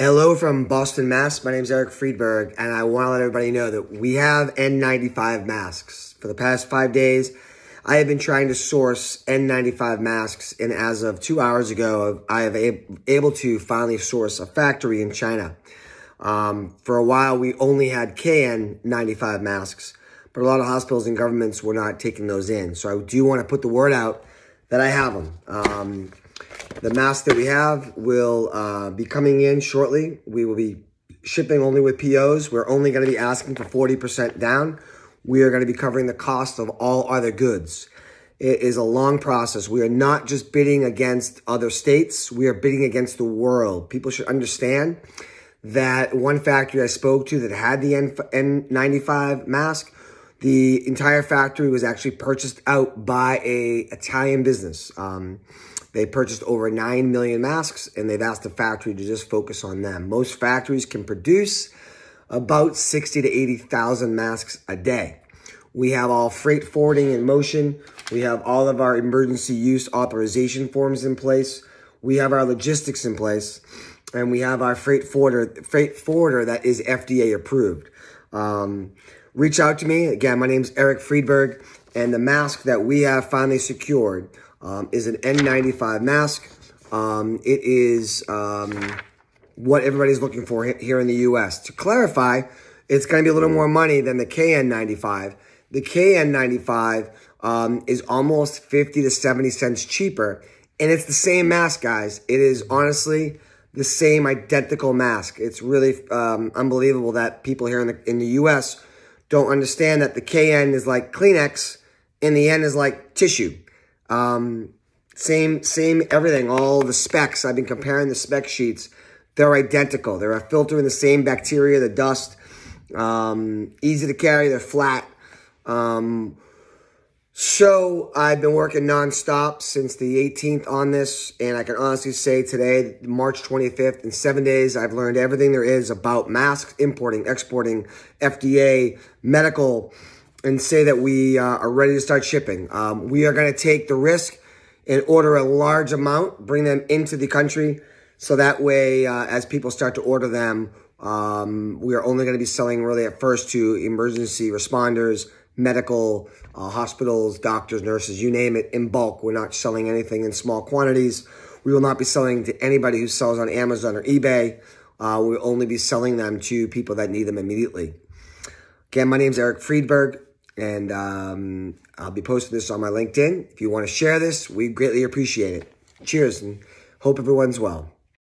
Hello from Boston, Mass. My name is Eric Friedberg, and I want to let everybody know that we have N95 masks. For the past five days, I have been trying to source N95 masks, and as of two hours ago, I have able to finally source a factory in China. Um, for a while, we only had KN95 masks, but a lot of hospitals and governments were not taking those in. So I do want to put the word out that I have them. Um, the mask that we have will uh, be coming in shortly. We will be shipping only with POs. We're only going to be asking for 40% down. We are going to be covering the cost of all other goods. It is a long process. We are not just bidding against other states. We are bidding against the world. People should understand that one factory I spoke to that had the N95 mask, the entire factory was actually purchased out by a Italian business. Um, they purchased over 9 million masks and they've asked the factory to just focus on them. Most factories can produce about 60 to 80,000 masks a day. We have all freight forwarding in motion. We have all of our emergency use authorization forms in place. We have our logistics in place and we have our freight forwarder, freight forwarder that is FDA approved. Um, reach out to me. Again, my name is Eric Friedberg. And the mask that we have finally secured um, is an N95 mask. Um, it is um, what everybody's looking for here in the U.S. To clarify, it's going to be a little more money than the KN95. The KN95 um, is almost 50 to 70 cents cheaper. And it's the same mask, guys. It is honestly the same identical mask. It's really um, unbelievable that people here in the, in the U.S. don't understand that the KN is like Kleenex in the end is like tissue. Um, same, same everything, all the specs. I've been comparing the spec sheets. They're identical. They're filtering the same bacteria, the dust, um, easy to carry, they're flat. Um, so I've been working nonstop since the 18th on this, and I can honestly say today, March 25th, in seven days, I've learned everything there is about masks, importing, exporting, FDA, medical, and say that we uh, are ready to start shipping. Um, we are going to take the risk and order a large amount, bring them into the country. So that way, uh, as people start to order them, um, we are only going to be selling really at first to emergency responders, medical, uh, hospitals, doctors, nurses, you name it, in bulk. We're not selling anything in small quantities. We will not be selling to anybody who sells on Amazon or eBay. Uh, we'll only be selling them to people that need them immediately. Again, my name is Eric Friedberg. And um, I'll be posting this on my LinkedIn. If you want to share this, we greatly appreciate it. Cheers and hope everyone's well.